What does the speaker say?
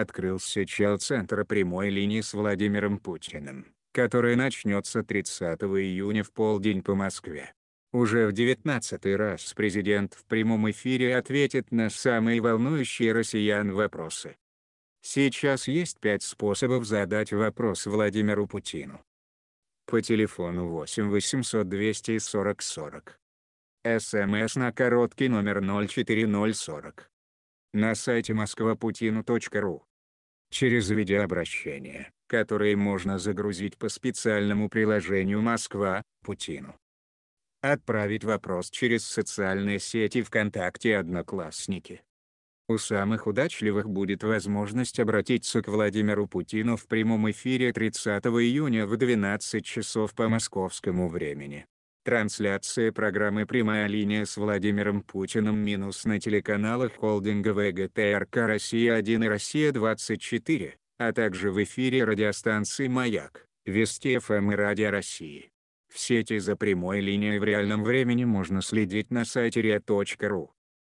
открылся чал-центр прямой линии с Владимиром Путиным, которая начнется 30 июня в полдень по Москве. Уже в 19 раз президент в прямом эфире ответит на самые волнующие россиян вопросы. Сейчас есть пять способов задать вопрос Владимиру Путину. По телефону 8 800 240 40. СМС на короткий номер 04040 на сайте москвапутину.ру. Через видеообращения, которое можно загрузить по специальному приложению «Москва, Путину». Отправить вопрос через социальные сети ВКонтакте «Одноклассники». У самых удачливых будет возможность обратиться к Владимиру Путину в прямом эфире 30 июня в 12 часов по московскому времени. Трансляция программы «Прямая линия» с Владимиром Путиным минус на телеканалах холдинга ВГТРК «Россия-1» и «Россия-24», а также в эфире радиостанции «Маяк», Вести ФМ и Радио России. В сети за прямой линией в реальном времени можно следить на сайте ria.ru.